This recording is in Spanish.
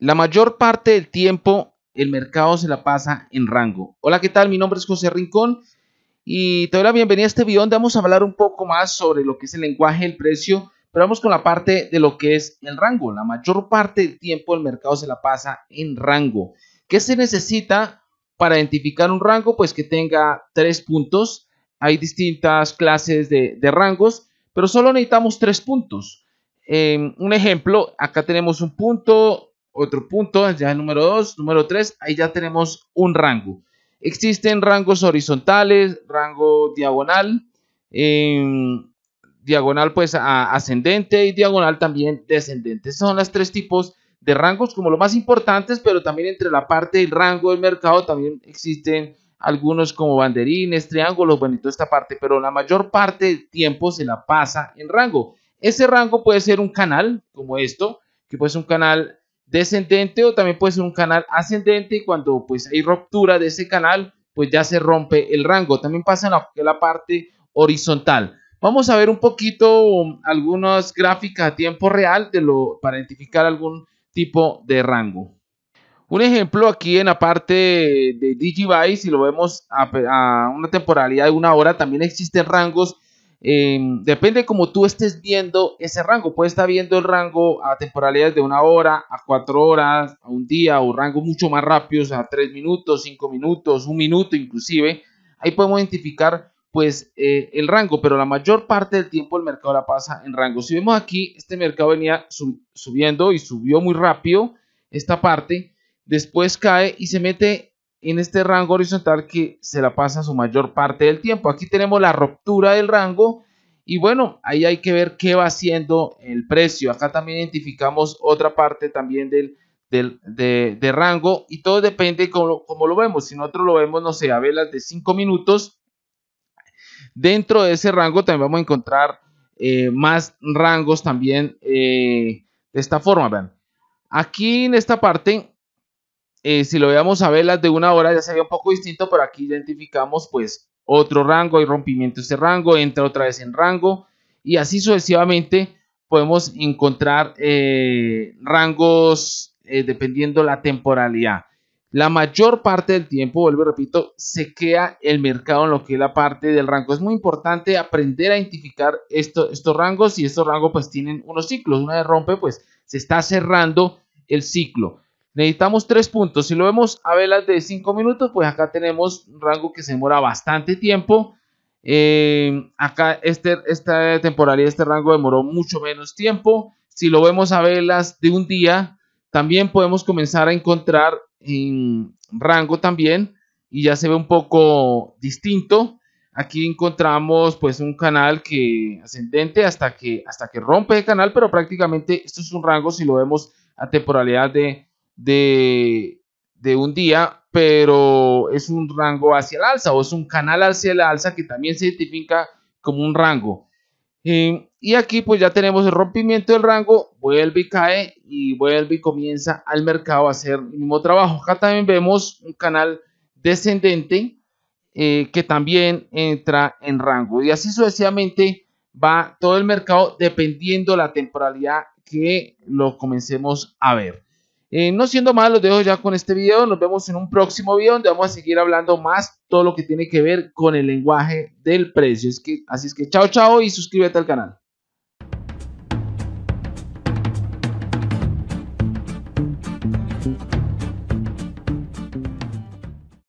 La mayor parte del tiempo el mercado se la pasa en rango. Hola, ¿qué tal? Mi nombre es José Rincón y te doy la bienvenida a este video donde vamos a hablar un poco más sobre lo que es el lenguaje el precio, pero vamos con la parte de lo que es el rango. La mayor parte del tiempo el mercado se la pasa en rango. ¿Qué se necesita para identificar un rango? Pues que tenga tres puntos. Hay distintas clases de, rangos, pero solo necesitamos tres puntos. Eh, un ejemplo, acá tenemos un punto, otro punto, ya el número 2, número 3, ahí ya tenemos un rango. Existen rangos horizontales, rango diagonal, em, diagonal pues ascendente y diagonal también descendente. son los tres tipos de rangos como los más importantes, pero también entre la parte del rango del mercado también existen algunos como banderines, triángulos, bonito esta parte, pero la mayor parte del tiempo se la pasa en rango. Ese rango puede ser un canal como esto, que puede ser un canal descendente o también puede ser un canal ascendente y cuando pues hay ruptura de ese canal pues ya se rompe el rango. También pasa en la, parte horizontal. Vamos a ver un poquito um, algunas gráficas a tiempo real de lo, para identificar algún tipo de rango. Un ejemplo aquí en la parte de Digibyte si lo vemos a una temporalidad de una hora, también existen rangos Em, depende como tú estés viendo ese rango. puede estar viendo el rango a temporalidades de una hora, a cuatro horas, a un día, o rango mucho más rápido rápidos, a tres minutos, cinco minutos, un minuto inclusive. Ahí podemos identificar pues eh, el rango, pero la mayor parte del tiempo el mercado la pasa en rango. Si vemos aquí, este mercado venía subiendo y subió muy rápido esta parte, después cae y se mete en este rango horizontal que se la pasa su mayor parte del tiempo. Aquí tenemos la ruptura del rango y bueno, ahí hay que ver qué va haciendo el precio. Acá también identificamos otra parte también del, del de, rango y todo depende como lo vemos. Si nosotros lo vemos, no sé, a velas de 5 minutos, dentro de ese rango también vamos a encontrar eh, más rangos también eh, de esta forma. Vean. Aquí en esta parte eh, si lo veamos a velas de una hora ya sería un poco distinto, pero aquí identificamos pues otro rango, hay rompimiento de este rango, entra otra vez en rango y así sucesivamente podemos encontrar eh, rangos eh, dependiendo la temporalidad. La mayor parte del tiempo, vuelvo y repito, se queda el mercado en lo que es la parte del rango. Es muy importante aprender a identificar estos rangos y estos rangos pues tienen unos ciclos. Una vez rompe pues se está cerrando el ciclo necesitamos tres puntos. Si lo vemos a velas de cinco minutos, pues acá tenemos un rango que se demora bastante tiempo. Eh, acá este, esta temporalidad, este rango demoró mucho menos tiempo. Si lo vemos a velas de un día, también podemos comenzar a encontrar mm, rango también y ya se ve un poco distinto. Aquí encontramos pues un canal que ascendente hasta que, hasta que rompe el canal, pero prácticamente esto es un rango si lo vemos a temporalidad de de, un día, pero es un rango hacia el alza o es un canal hacia el alza que también se identifica como un rango. Eh, y aquí pues ya tenemos el rompimiento del rango, vuelve y cae y vuelve y comienza al mercado a hacer el mismo trabajo. Acá también vemos un canal descendente eh, que también entra en rango. Y así sucesivamente va todo el mercado dependiendo la temporalidad que lo comencemos a ver. Eh, no siendo más, los dejo ya con este video. Nos vemos en un próximo video donde vamos a seguir hablando más todo lo que tiene que ver con el lenguaje del precio. así es que chao, chao y suscríbete al canal.